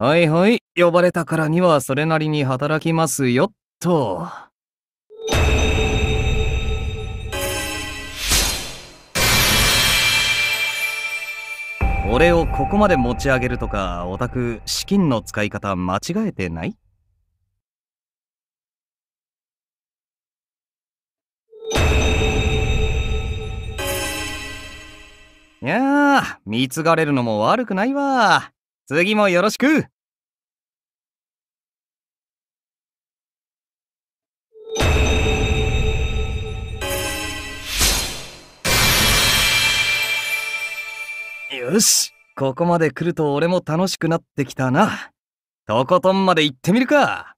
はいはい、呼ばれたからにはそれなりに働きますよ、と。俺をここまで持ち上げるとか、オタク、資金の使い方間違えてないいや貢がれるのも悪くないわ。次もよろしくよしここまで来ると俺も楽しくなってきたな。とことんまで行ってみるか。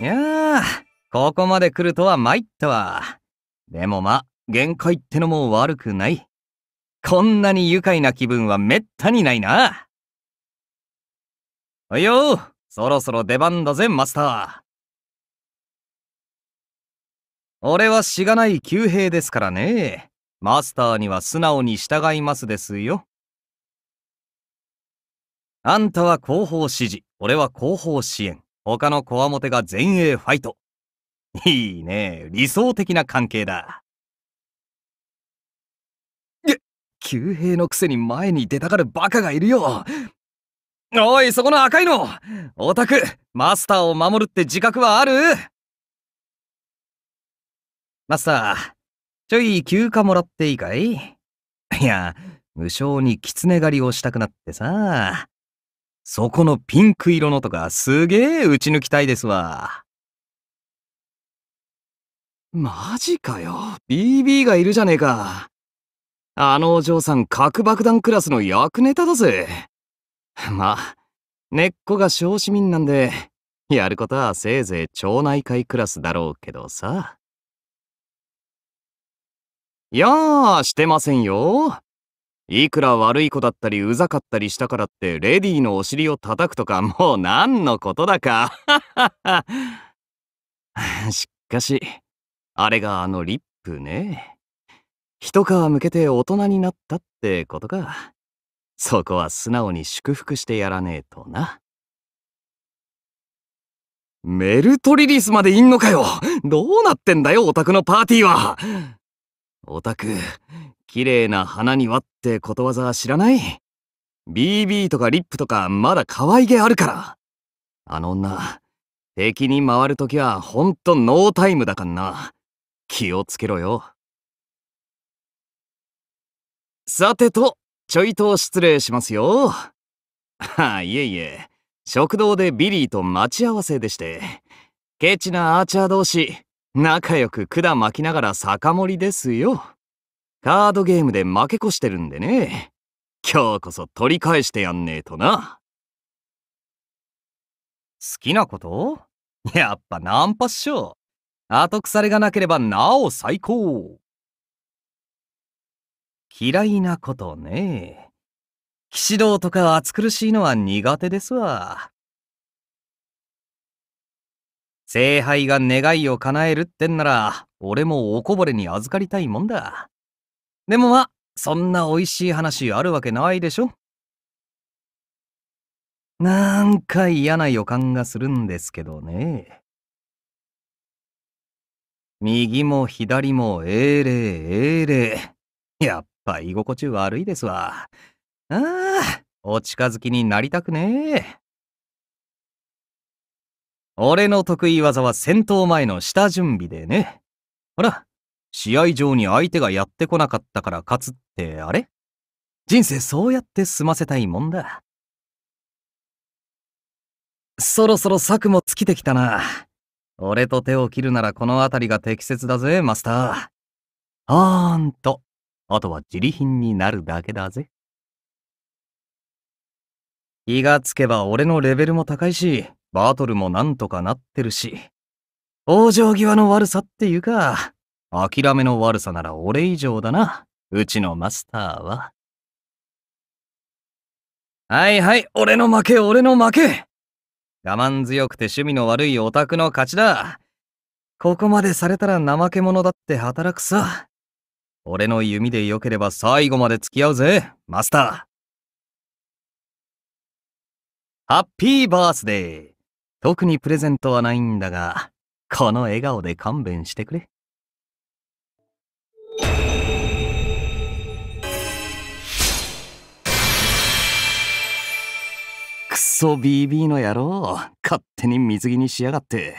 いやあ、ここまで来るとは参ったわ。でもまあ、限界ってのも悪くない。こんなに愉快な気分はめったにないな。おいよ、そろそろ出番だぜ、マスター。俺はしがない旧兵ですからね。マスターには素直に従いますですよ。あんたは後方支持、俺は後方支援。他のこわもてが前衛ファイト。いいね、理想的な関係だ。え、旧兵のくせに前に出たがるバカがいるよ。おい、そこの赤いのオタク、マスターを守るって自覚はあるマスター、ちょい休暇もらっていいかいいや、無性に狐狩りをしたくなってさ。そこのピンク色のとかすげえ打ち抜きたいですわ。マジかよ。BB がいるじゃねえか。あのお嬢さん核爆弾クラスの役ネタだぜ。まあ、根っこが小市民なんで、やることはせいぜい町内会クラスだろうけどさ。いやあ、してませんよ。いくら悪い子だったりうざかったりしたからってレディーのお尻を叩くとかもう何のことだか。しかし、あれがあのリップね。一皮むけて大人になったってことか。そこは素直に祝福してやらねえとな。メルトリリスまでいんのかよどうなってんだよオタクのパーティーはオタク、綺麗な花にはってことわざ知らない ?BB とかリップとかまだ可愛げあるから。あの女、敵に回るときはほんとノータイムだかんな。気をつけろよ。さてと、ちょいと失礼しますよ。はあ、いえいえ、食堂でビリーと待ち合わせでして、ケチなアーチャー同士、仲良く管巻きながら酒盛りですよ。カードゲームで負け越してるんでね。今日こそ取り返してやんねえとな。好きなことやっぱナンパっしょ。後腐れがなければなお最高。嫌いなことね。騎士道とか暑苦しいのは苦手ですわ。聖杯が願いを叶えるってんなら、俺もおこぼれに預かりたいもんだ。でもまあ、そんな美味しい話あるわけないでしょなんか嫌な予感がするんですけどね。右も左もえ霊れ霊。えれやっぱ居心地悪いですわ。ああ、お近づきになりたくねえ。俺の得意技は戦闘前の下準備でね。ほら、試合上に相手がやってこなかったから勝つってあれ人生そうやって済ませたいもんだ。そろそろ策も尽きてきたな。俺と手を切るならこの辺りが適切だぜ、マスター。はーんと、あとは自利品になるだけだぜ。気がつけば俺のレベルも高いし、バトルもなんとかなってるし、往生際の悪さっていうか、諦めの悪さなら俺以上だな、うちのマスターは。はいはい、俺の負け、俺の負け我慢強くて趣味の悪いオタクの勝ちだ。ここまでされたら怠け者だって働くさ。俺の弓で良ければ最後まで付き合うぜ、マスター。ハッピーバースデー。特にプレゼントはないんだが、この笑顔で勘弁してくれ。ソ BB の野郎、勝手に水着にしやがって。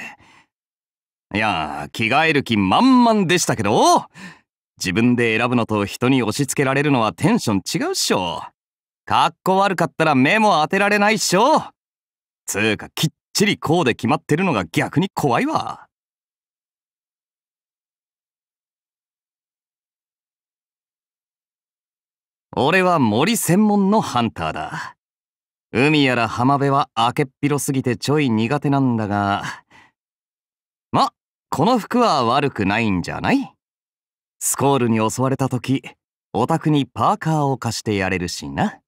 いや、着替える気満々でしたけど、自分で選ぶのと人に押し付けられるのはテンション違うっしょ。かっこ悪かったら目も当てられないっしょ。つうか、きっちりこうで決まってるのが逆に怖いわ。俺は森専門のハンターだ。海やら浜辺は明けっ広すぎてちょい苦手なんだが、ま、この服は悪くないんじゃないスコールに襲われた時、お宅にパーカーを貸してやれるしな。